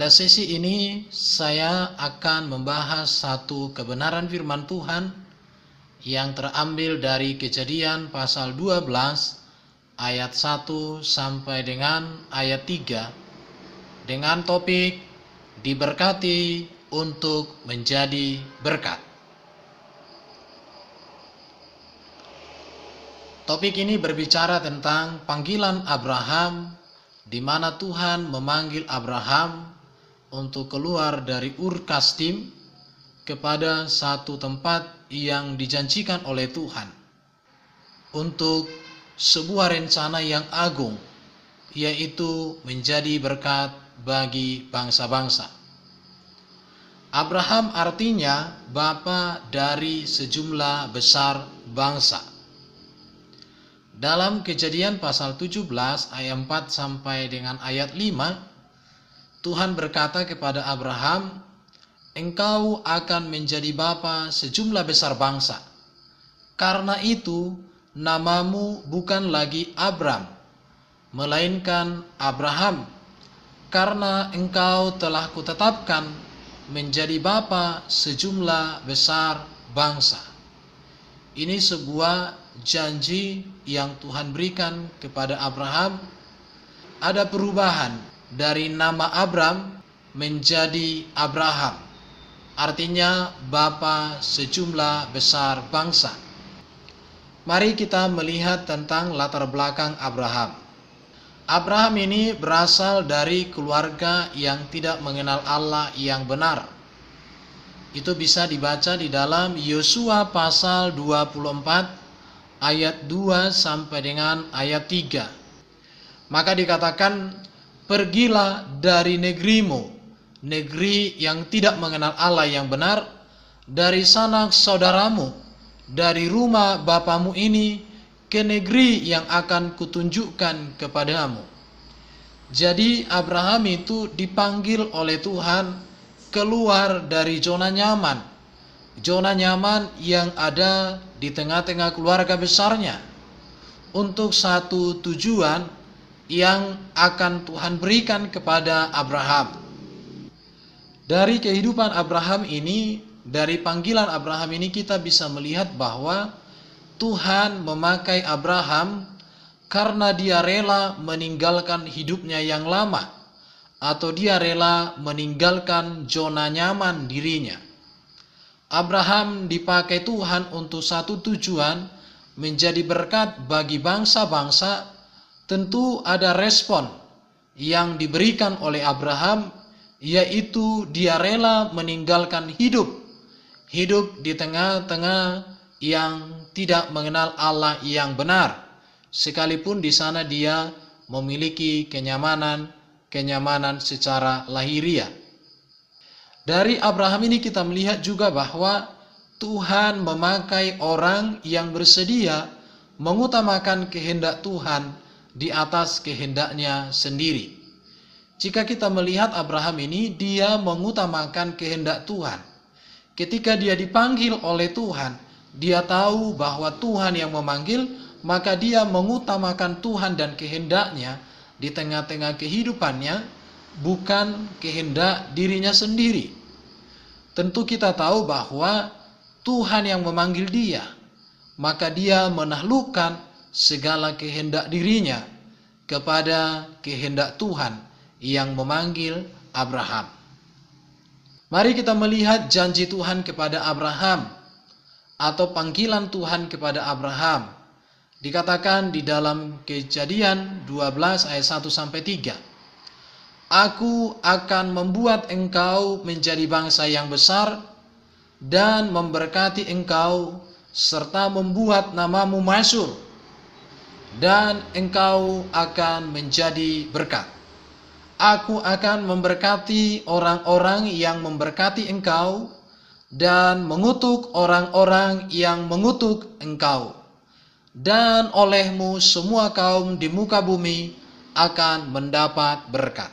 Pada sesi ini saya akan membahas satu kebenaran firman Tuhan yang terambil dari Kejadian pasal 12 ayat 1 sampai dengan ayat 3 dengan topik diberkati untuk menjadi berkat. Topik ini berbicara tentang panggilan Abraham di mana Tuhan memanggil Abraham untuk keluar dari Urkastim kepada satu tempat yang dijanjikan oleh Tuhan untuk sebuah rencana yang agung yaitu menjadi berkat bagi bangsa-bangsa. Abraham artinya bapa dari sejumlah besar bangsa. Dalam Kejadian pasal 17 ayat 4 sampai dengan ayat 5 Tuhan berkata kepada Abraham, "Engkau akan menjadi bapa sejumlah besar bangsa. Karena itu, namamu bukan lagi Abram, melainkan Abraham, karena engkau telah kutetapkan menjadi bapa sejumlah besar bangsa." Ini sebuah janji yang Tuhan berikan kepada Abraham. Ada perubahan dari nama Abram menjadi Abraham. Artinya bapa sejumlah besar bangsa. Mari kita melihat tentang latar belakang Abraham. Abraham ini berasal dari keluarga yang tidak mengenal Allah yang benar. Itu bisa dibaca di dalam Yosua pasal 24 ayat 2 sampai dengan ayat 3. Maka dikatakan Pergilah dari negerimu, negeri yang tidak mengenal Allah yang benar, dari sanak saudaramu, dari rumah bapamu ini, ke negeri yang akan kutunjukkan kepadamu. Jadi Abraham itu dipanggil oleh Tuhan keluar dari zona nyaman. Zona nyaman yang ada di tengah-tengah keluarga besarnya. Untuk satu tujuan yang akan Tuhan berikan kepada Abraham. Dari kehidupan Abraham ini, dari panggilan Abraham ini kita bisa melihat bahwa Tuhan memakai Abraham karena dia rela meninggalkan hidupnya yang lama atau dia rela meninggalkan zona nyaman dirinya. Abraham dipakai Tuhan untuk satu tujuan menjadi berkat bagi bangsa-bangsa tentu ada respon yang diberikan oleh Abraham yaitu dia rela meninggalkan hidup hidup di tengah-tengah yang tidak mengenal Allah yang benar sekalipun di sana dia memiliki kenyamanan kenyamanan secara lahiriah dari Abraham ini kita melihat juga bahwa Tuhan memakai orang yang bersedia mengutamakan kehendak Tuhan di atas kehendaknya sendiri. Jika kita melihat Abraham ini, dia mengutamakan kehendak Tuhan. Ketika dia dipanggil oleh Tuhan, dia tahu bahwa Tuhan yang memanggil, maka dia mengutamakan Tuhan dan kehendaknya di tengah-tengah kehidupannya, bukan kehendak dirinya sendiri. Tentu kita tahu bahwa Tuhan yang memanggil dia, maka dia menaklukkan segala kehendak dirinya kepada kehendak Tuhan yang memanggil Abraham. Mari kita melihat janji Tuhan kepada Abraham atau panggilan Tuhan kepada Abraham. Dikatakan di dalam Kejadian 12 ayat 1 sampai 3. Aku akan membuat engkau menjadi bangsa yang besar dan memberkati engkau serta membuat namamu masyur dan engkau akan menjadi berkat. Aku akan memberkati orang-orang yang memberkati engkau dan mengutuk orang-orang yang mengutuk engkau. Dan olehmu semua kaum di muka bumi akan mendapat berkat.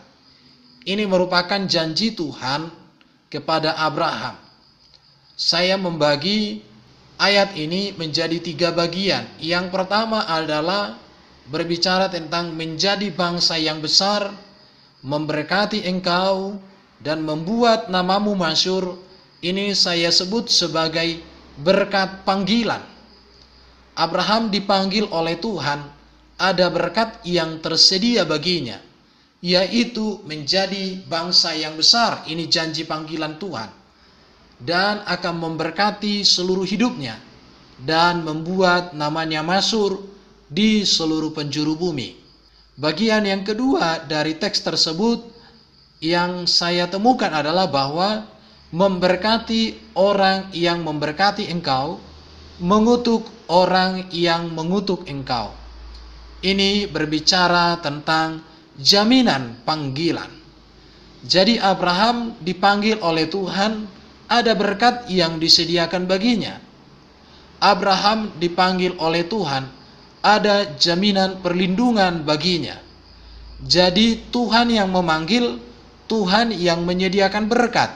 Ini merupakan janji Tuhan kepada Abraham. Saya membagi ayat ini menjadi tiga bagian. Yang pertama adalah berbicara tentang menjadi bangsa yang besar, memberkati engkau, dan membuat namamu masyur. Ini saya sebut sebagai berkat panggilan. Abraham dipanggil oleh Tuhan, ada berkat yang tersedia baginya, yaitu menjadi bangsa yang besar. Ini janji panggilan Tuhan dan akan memberkati seluruh hidupnya dan membuat namanya masur di seluruh penjuru bumi. Bagian yang kedua dari teks tersebut yang saya temukan adalah bahwa memberkati orang yang memberkati engkau, mengutuk orang yang mengutuk engkau. Ini berbicara tentang jaminan panggilan. Jadi Abraham dipanggil oleh Tuhan ada berkat yang disediakan baginya. Abraham dipanggil oleh Tuhan, ada jaminan perlindungan baginya. Jadi, Tuhan yang memanggil, Tuhan yang menyediakan berkat,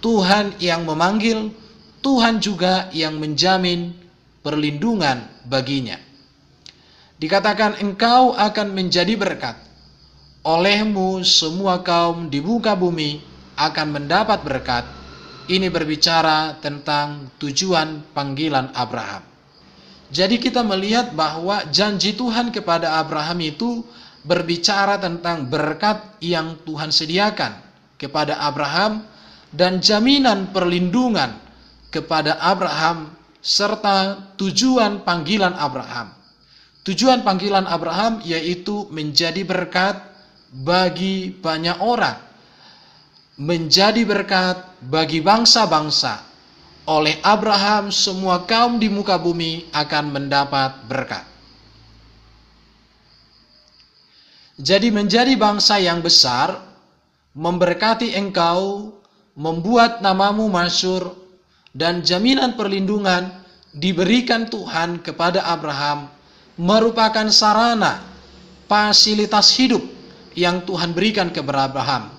Tuhan yang memanggil, Tuhan juga yang menjamin perlindungan baginya. Dikatakan, "Engkau akan menjadi berkat, olehmu semua kaum di muka bumi akan mendapat berkat." Ini berbicara tentang tujuan panggilan Abraham. Jadi kita melihat bahwa janji Tuhan kepada Abraham itu berbicara tentang berkat yang Tuhan sediakan kepada Abraham dan jaminan perlindungan kepada Abraham serta tujuan panggilan Abraham. Tujuan panggilan Abraham yaitu menjadi berkat bagi banyak orang menjadi berkat bagi bangsa-bangsa. Oleh Abraham, semua kaum di muka bumi akan mendapat berkat. Jadi, menjadi bangsa yang besar, memberkati engkau, membuat namamu masyur, dan jaminan perlindungan diberikan Tuhan kepada Abraham merupakan sarana fasilitas hidup yang Tuhan berikan kepada Abraham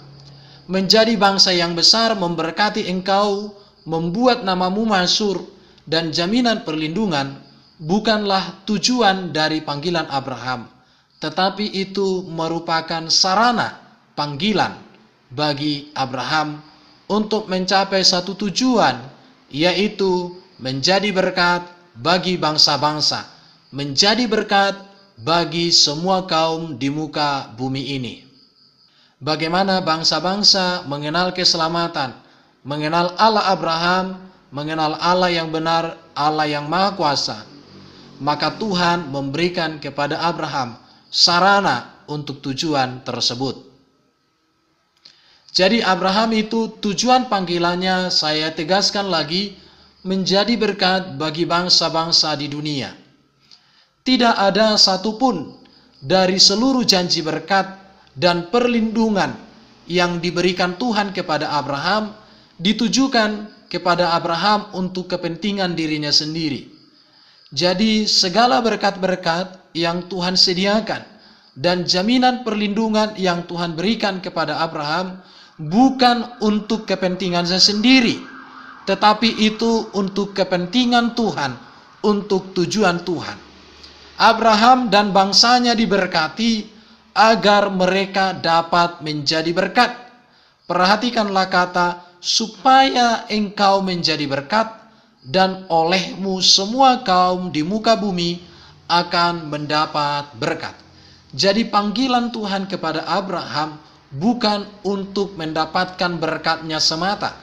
menjadi bangsa yang besar, memberkati engkau, membuat namamu masyur, dan jaminan perlindungan bukanlah tujuan dari panggilan Abraham, tetapi itu merupakan sarana panggilan bagi Abraham untuk mencapai satu tujuan, yaitu menjadi berkat bagi bangsa-bangsa, menjadi berkat bagi semua kaum di muka bumi ini bagaimana bangsa-bangsa mengenal keselamatan, mengenal Allah Abraham, mengenal Allah yang benar, Allah yang Maha Kuasa. Maka Tuhan memberikan kepada Abraham sarana untuk tujuan tersebut. Jadi Abraham itu tujuan panggilannya saya tegaskan lagi menjadi berkat bagi bangsa-bangsa di dunia. Tidak ada satupun dari seluruh janji berkat dan perlindungan yang diberikan Tuhan kepada Abraham ditujukan kepada Abraham untuk kepentingan dirinya sendiri. Jadi, segala berkat-berkat yang Tuhan sediakan dan jaminan perlindungan yang Tuhan berikan kepada Abraham bukan untuk kepentingannya sendiri, tetapi itu untuk kepentingan Tuhan, untuk tujuan Tuhan. Abraham dan bangsanya diberkati agar mereka dapat menjadi berkat. Perhatikanlah kata supaya engkau menjadi berkat dan olehmu semua kaum di muka bumi akan mendapat berkat. Jadi panggilan Tuhan kepada Abraham bukan untuk mendapatkan berkatnya semata,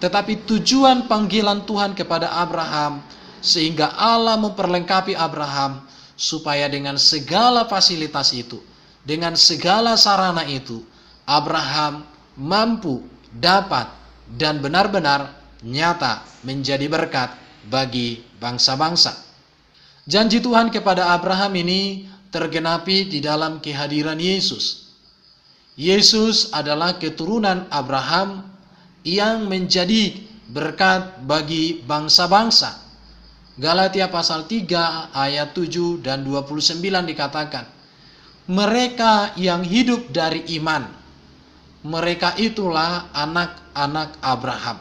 tetapi tujuan panggilan Tuhan kepada Abraham sehingga Allah memperlengkapi Abraham supaya dengan segala fasilitas itu dengan segala sarana itu, Abraham mampu, dapat, dan benar-benar nyata menjadi berkat bagi bangsa-bangsa. Janji Tuhan kepada Abraham ini tergenapi di dalam kehadiran Yesus. Yesus adalah keturunan Abraham yang menjadi berkat bagi bangsa-bangsa. Galatia pasal 3 ayat 7 dan 29 dikatakan, mereka yang hidup dari iman. Mereka itulah anak-anak Abraham.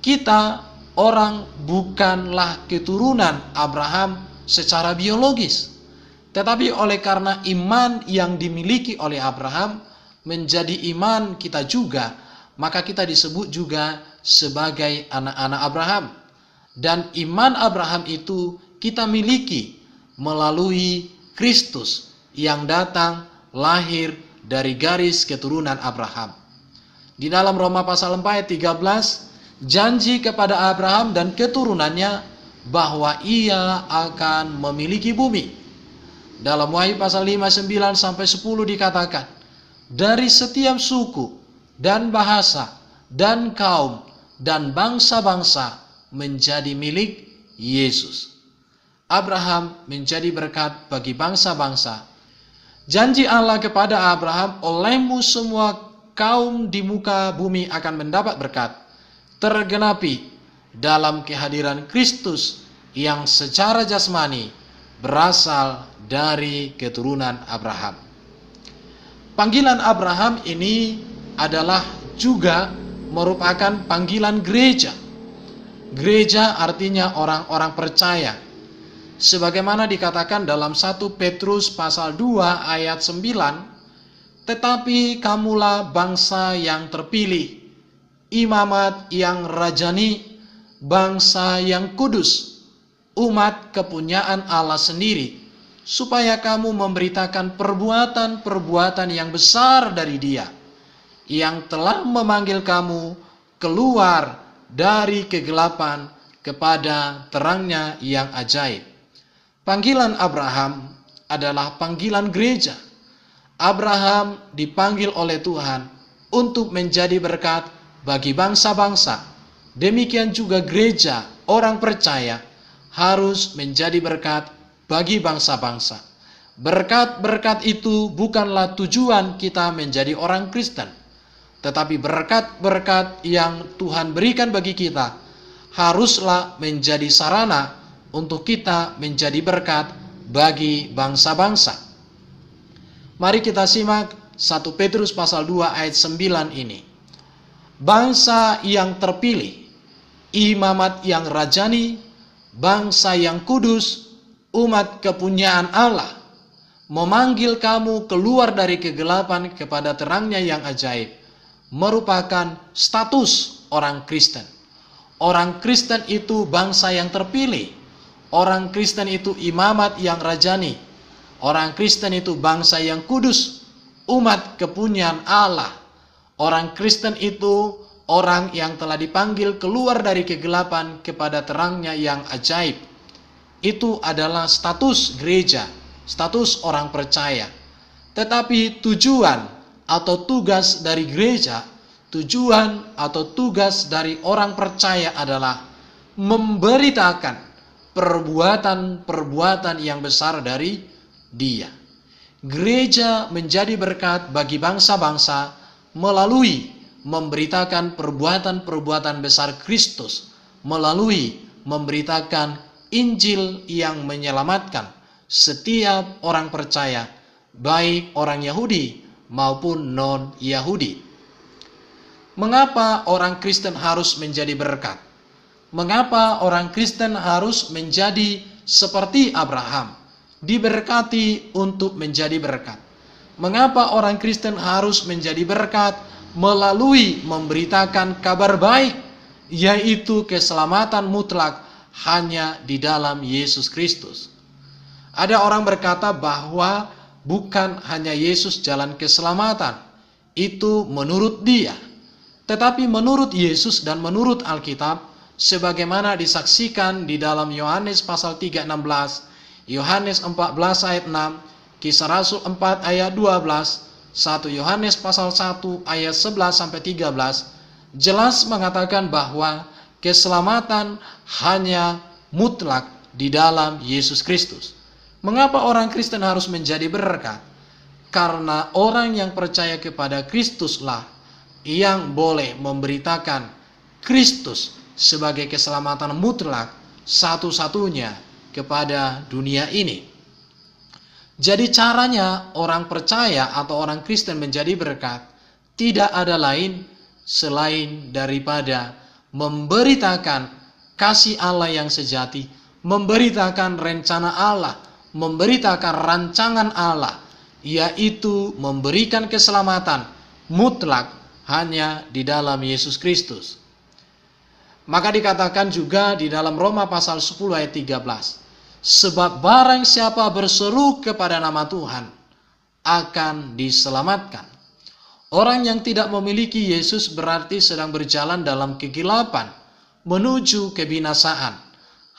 Kita orang bukanlah keturunan Abraham secara biologis, tetapi oleh karena iman yang dimiliki oleh Abraham menjadi iman kita juga, maka kita disebut juga sebagai anak-anak Abraham. Dan iman Abraham itu kita miliki melalui Kristus yang datang lahir dari garis keturunan Abraham. Di dalam Roma pasal 4 ayat 13, janji kepada Abraham dan keturunannya bahwa ia akan memiliki bumi. Dalam Wahyu pasal 5, 9 sampai 10 dikatakan, dari setiap suku dan bahasa dan kaum dan bangsa-bangsa menjadi milik Yesus. Abraham menjadi berkat bagi bangsa-bangsa Janji Allah kepada Abraham, olehmu semua kaum di muka bumi akan mendapat berkat. Tergenapi dalam kehadiran Kristus yang secara jasmani berasal dari keturunan Abraham. Panggilan Abraham ini adalah juga merupakan panggilan gereja. Gereja artinya orang-orang percaya sebagaimana dikatakan dalam 1 Petrus pasal 2 ayat 9, tetapi kamulah bangsa yang terpilih, imamat yang rajani, bangsa yang kudus, umat kepunyaan Allah sendiri, supaya kamu memberitakan perbuatan-perbuatan yang besar dari Dia, yang telah memanggil kamu keluar dari kegelapan kepada terangnya yang ajaib. Panggilan Abraham adalah panggilan gereja. Abraham dipanggil oleh Tuhan untuk menjadi berkat bagi bangsa-bangsa. Demikian juga gereja, orang percaya harus menjadi berkat bagi bangsa-bangsa. Berkat-berkat itu bukanlah tujuan kita menjadi orang Kristen, tetapi berkat-berkat yang Tuhan berikan bagi kita haruslah menjadi sarana untuk kita menjadi berkat bagi bangsa-bangsa. Mari kita simak 1 Petrus pasal 2 ayat 9 ini. Bangsa yang terpilih, imamat yang rajani, bangsa yang kudus, umat kepunyaan Allah, memanggil kamu keluar dari kegelapan kepada terangnya yang ajaib, merupakan status orang Kristen. Orang Kristen itu bangsa yang terpilih, Orang Kristen itu imamat yang rajani. Orang Kristen itu bangsa yang kudus, umat kepunyaan Allah. Orang Kristen itu orang yang telah dipanggil keluar dari kegelapan kepada terangnya yang ajaib. Itu adalah status gereja, status orang percaya. Tetapi tujuan atau tugas dari gereja, tujuan atau tugas dari orang percaya adalah memberitakan perbuatan-perbuatan yang besar dari dia. Gereja menjadi berkat bagi bangsa-bangsa melalui memberitakan perbuatan-perbuatan besar Kristus, melalui memberitakan Injil yang menyelamatkan setiap orang percaya, baik orang Yahudi maupun non-Yahudi. Mengapa orang Kristen harus menjadi berkat? mengapa orang Kristen harus menjadi seperti Abraham, diberkati untuk menjadi berkat. Mengapa orang Kristen harus menjadi berkat melalui memberitakan kabar baik, yaitu keselamatan mutlak hanya di dalam Yesus Kristus. Ada orang berkata bahwa bukan hanya Yesus jalan keselamatan, itu menurut dia. Tetapi menurut Yesus dan menurut Alkitab, sebagaimana disaksikan di dalam Yohanes pasal 3:16, Yohanes 14 ayat 6, Kisah Rasul 4 ayat 12, 1 Yohanes pasal 1 ayat 11 sampai 13 jelas mengatakan bahwa keselamatan hanya mutlak di dalam Yesus Kristus. Mengapa orang Kristen harus menjadi berkat? Karena orang yang percaya kepada Kristuslah yang boleh memberitakan Kristus sebagai keselamatan mutlak satu-satunya kepada dunia ini. Jadi caranya orang percaya atau orang Kristen menjadi berkat tidak ada lain selain daripada memberitakan kasih Allah yang sejati, memberitakan rencana Allah, memberitakan rancangan Allah, yaitu memberikan keselamatan mutlak hanya di dalam Yesus Kristus. Maka dikatakan juga di dalam Roma pasal 10 ayat 13. Sebab barang siapa berseru kepada nama Tuhan akan diselamatkan. Orang yang tidak memiliki Yesus berarti sedang berjalan dalam kegelapan menuju kebinasaan.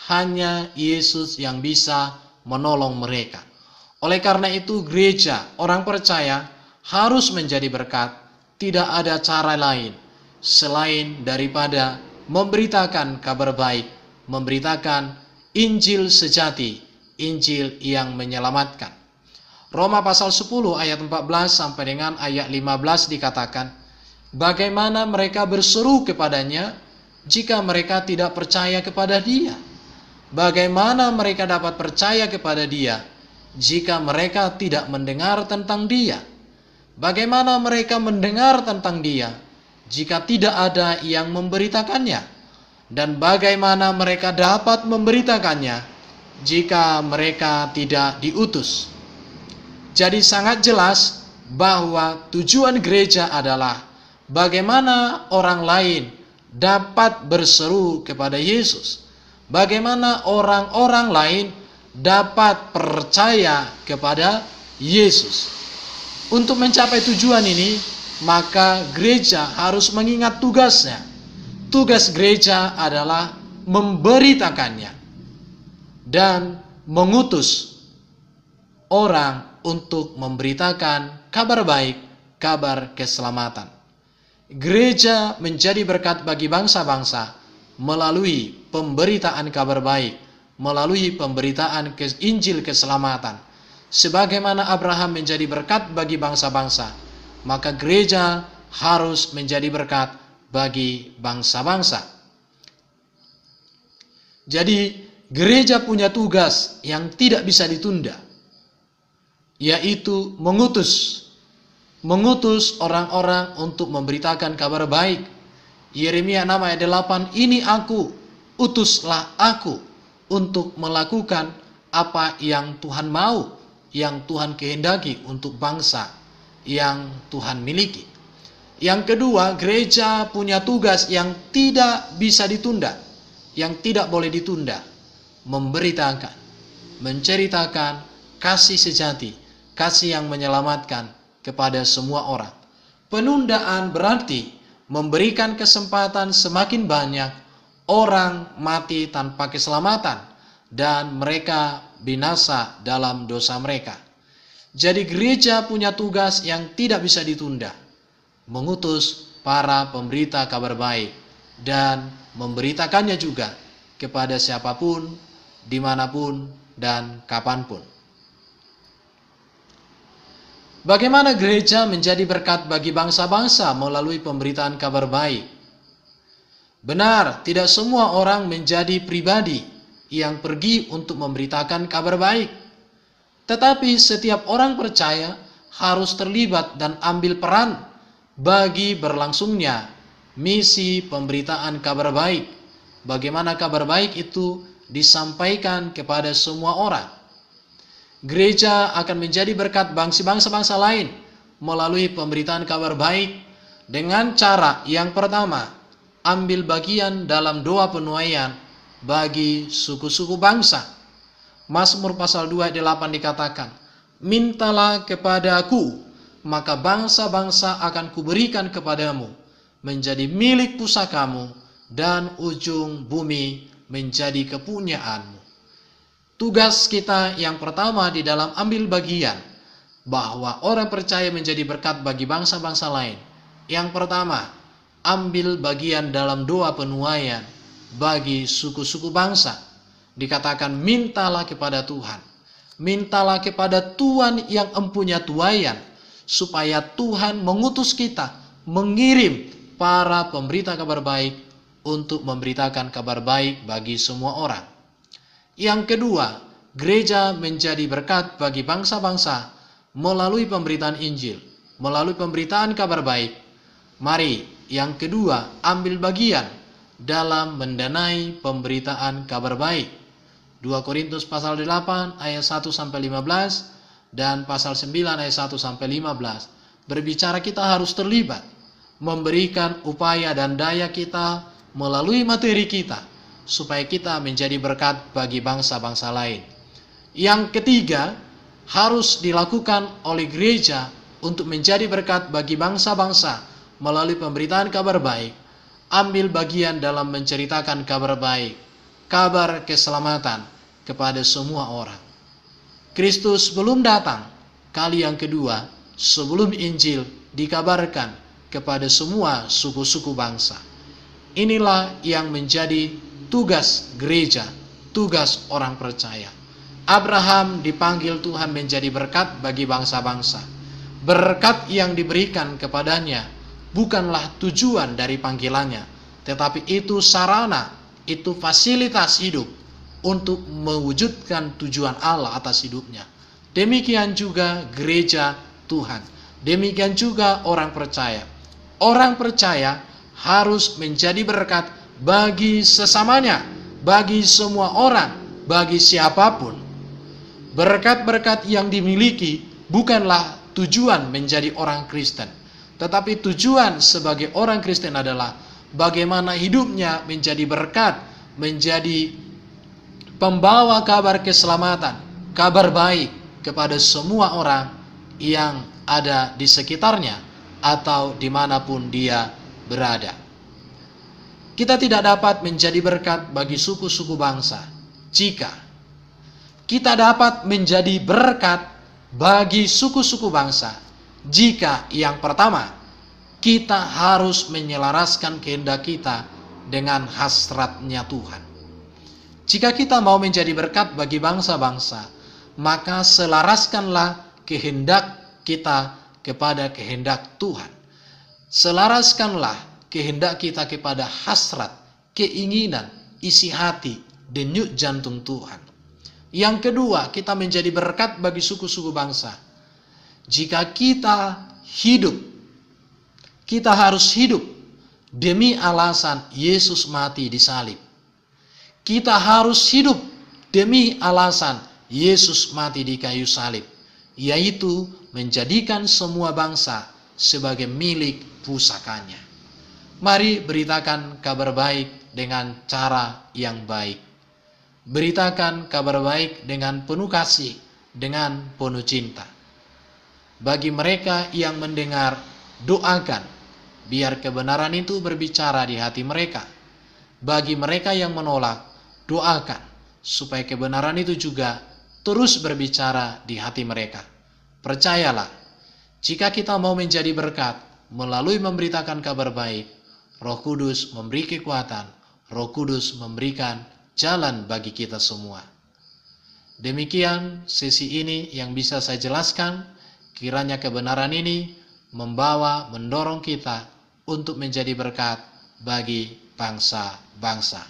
Hanya Yesus yang bisa menolong mereka. Oleh karena itu gereja, orang percaya harus menjadi berkat. Tidak ada cara lain selain daripada memberitakan kabar baik, memberitakan Injil sejati, Injil yang menyelamatkan. Roma pasal 10 ayat 14 sampai dengan ayat 15 dikatakan, bagaimana mereka berseru kepadanya jika mereka tidak percaya kepada dia? Bagaimana mereka dapat percaya kepada dia jika mereka tidak mendengar tentang dia? Bagaimana mereka mendengar tentang dia jika tidak ada yang memberitakannya? Dan bagaimana mereka dapat memberitakannya jika mereka tidak diutus? Jadi sangat jelas bahwa tujuan gereja adalah bagaimana orang lain dapat berseru kepada Yesus. Bagaimana orang-orang lain dapat percaya kepada Yesus. Untuk mencapai tujuan ini, maka gereja harus mengingat tugasnya. Tugas gereja adalah memberitakannya dan mengutus orang untuk memberitakan kabar baik, kabar keselamatan. Gereja menjadi berkat bagi bangsa-bangsa melalui pemberitaan kabar baik, melalui pemberitaan Injil keselamatan. Sebagaimana Abraham menjadi berkat bagi bangsa-bangsa, maka gereja harus menjadi berkat bagi bangsa-bangsa. Jadi, gereja punya tugas yang tidak bisa ditunda, yaitu mengutus mengutus orang-orang untuk memberitakan kabar baik. Yeremia 6 ayat 8, ini aku, utuslah aku untuk melakukan apa yang Tuhan mau, yang Tuhan kehendaki untuk bangsa yang Tuhan miliki. Yang kedua, gereja punya tugas yang tidak bisa ditunda, yang tidak boleh ditunda, memberitakan, menceritakan kasih sejati, kasih yang menyelamatkan kepada semua orang. Penundaan berarti memberikan kesempatan semakin banyak orang mati tanpa keselamatan dan mereka binasa dalam dosa mereka. Jadi gereja punya tugas yang tidak bisa ditunda. Mengutus para pemberita kabar baik dan memberitakannya juga kepada siapapun, dimanapun, dan kapanpun. Bagaimana gereja menjadi berkat bagi bangsa-bangsa melalui pemberitaan kabar baik? Benar, tidak semua orang menjadi pribadi yang pergi untuk memberitakan kabar baik. Tetapi setiap orang percaya harus terlibat dan ambil peran bagi berlangsungnya misi pemberitaan kabar baik. Bagaimana kabar baik itu disampaikan kepada semua orang. Gereja akan menjadi berkat bangsa-bangsa lain melalui pemberitaan kabar baik dengan cara yang pertama, ambil bagian dalam doa penuaian bagi suku-suku bangsa. Mazmur pasal 2 ayat 8 dikatakan, Mintalah kepada aku, maka bangsa-bangsa akan kuberikan kepadamu, menjadi milik pusakamu, dan ujung bumi menjadi kepunyaanmu. Tugas kita yang pertama di dalam ambil bagian, bahwa orang percaya menjadi berkat bagi bangsa-bangsa lain. Yang pertama, ambil bagian dalam doa penuaian bagi suku-suku bangsa Dikatakan mintalah kepada Tuhan. Mintalah kepada Tuhan yang empunya tuayan. Supaya Tuhan mengutus kita, mengirim para pemberita kabar baik untuk memberitakan kabar baik bagi semua orang. Yang kedua, gereja menjadi berkat bagi bangsa-bangsa melalui pemberitaan Injil, melalui pemberitaan kabar baik. Mari, yang kedua, ambil bagian dalam mendanai pemberitaan kabar baik. 2 Korintus pasal 8 ayat 1 sampai 15 dan pasal 9 ayat 1 sampai 15. Berbicara kita harus terlibat, memberikan upaya dan daya kita melalui materi kita supaya kita menjadi berkat bagi bangsa-bangsa lain. Yang ketiga, harus dilakukan oleh gereja untuk menjadi berkat bagi bangsa-bangsa melalui pemberitaan kabar baik. Ambil bagian dalam menceritakan kabar baik kabar keselamatan kepada semua orang. Kristus belum datang, kali yang kedua sebelum Injil dikabarkan kepada semua suku-suku bangsa. Inilah yang menjadi tugas gereja, tugas orang percaya. Abraham dipanggil Tuhan menjadi berkat bagi bangsa-bangsa. Berkat yang diberikan kepadanya bukanlah tujuan dari panggilannya, tetapi itu sarana itu fasilitas hidup untuk mewujudkan tujuan Allah atas hidupnya. Demikian juga gereja Tuhan. Demikian juga orang percaya. Orang percaya harus menjadi berkat bagi sesamanya, bagi semua orang, bagi siapapun. Berkat-berkat yang dimiliki bukanlah tujuan menjadi orang Kristen, tetapi tujuan sebagai orang Kristen adalah bagaimana hidupnya menjadi berkat, menjadi pembawa kabar keselamatan, kabar baik kepada semua orang yang ada di sekitarnya atau dimanapun dia berada. Kita tidak dapat menjadi berkat bagi suku-suku bangsa jika kita dapat menjadi berkat bagi suku-suku bangsa jika yang pertama kita harus menyelaraskan kehendak kita dengan hasratnya Tuhan. Jika kita mau menjadi berkat bagi bangsa-bangsa, maka selaraskanlah kehendak kita kepada kehendak Tuhan. Selaraskanlah kehendak kita kepada hasrat, keinginan, isi hati, denyut jantung Tuhan. Yang kedua, kita menjadi berkat bagi suku-suku bangsa. Jika kita hidup kita harus hidup demi alasan Yesus mati di salib. Kita harus hidup demi alasan Yesus mati di kayu salib, yaitu menjadikan semua bangsa sebagai milik pusakanya. Mari beritakan kabar baik dengan cara yang baik. Beritakan kabar baik dengan penuh kasih, dengan penuh cinta. Bagi mereka yang mendengar, doakan Biar kebenaran itu berbicara di hati mereka. Bagi mereka yang menolak, doakan supaya kebenaran itu juga terus berbicara di hati mereka. Percayalah, jika kita mau menjadi berkat melalui memberitakan kabar baik, Roh Kudus memberi kekuatan, Roh Kudus memberikan jalan bagi kita semua. Demikian sesi ini yang bisa saya jelaskan. Kiranya kebenaran ini membawa, mendorong kita untuk menjadi berkat bagi bangsa-bangsa.